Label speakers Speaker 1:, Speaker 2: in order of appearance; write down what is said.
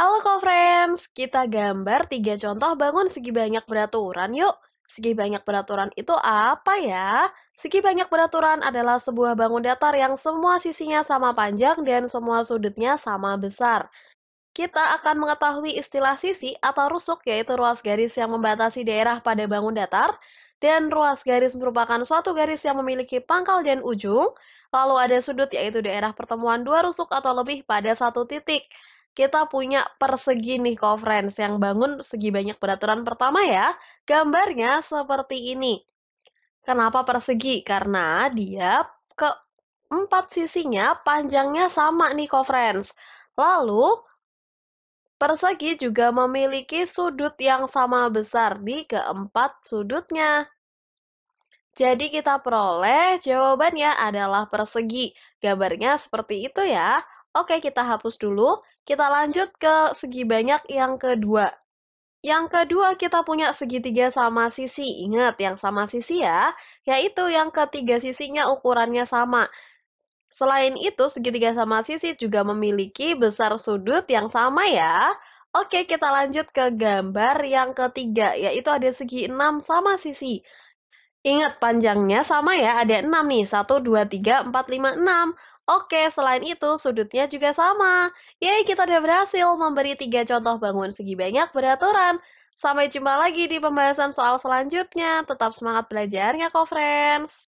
Speaker 1: Halo co-friends, kita gambar tiga contoh bangun segi banyak beraturan yuk. Segi banyak beraturan itu apa ya? Segi banyak beraturan adalah sebuah bangun datar yang semua sisinya sama panjang dan semua sudutnya sama besar. Kita akan mengetahui istilah sisi atau rusuk yaitu ruas garis yang membatasi daerah pada bangun datar dan ruas garis merupakan suatu garis yang memiliki pangkal dan ujung, lalu ada sudut yaitu daerah pertemuan dua rusuk atau lebih pada satu titik kita punya persegi nih friends, yang bangun segi banyak peraturan pertama ya. Gambarnya seperti ini. Kenapa persegi? Karena dia ke empat sisinya panjangnya sama nih friends. Lalu persegi juga memiliki sudut yang sama besar di keempat sudutnya. Jadi kita peroleh jawabannya adalah persegi. Gambarnya seperti itu ya. Oke, kita hapus dulu. Kita lanjut ke segi banyak yang kedua. Yang kedua, kita punya segitiga sama sisi. Ingat, yang sama sisi ya, yaitu yang ketiga sisinya ukurannya sama. Selain itu, segitiga sama sisi juga memiliki besar sudut yang sama ya. Oke, kita lanjut ke gambar yang ketiga, yaitu ada segi 6 sama sisi. Ingat panjangnya sama ya, ada 6 nih. 1, 2, 3, 4, 5, 6. Oke, selain itu sudutnya juga sama. Yeay, kita udah berhasil memberi 3 contoh bangun segi banyak beraturan. Sampai jumpa lagi di pembahasan soal selanjutnya. Tetap semangat belajarnya ya, kok friends.